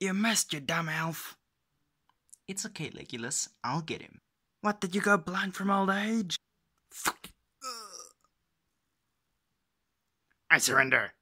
You missed, you dumb elf. It's okay, Legolas. I'll get him. What, did you go blind from old age? Fuck. I surrender.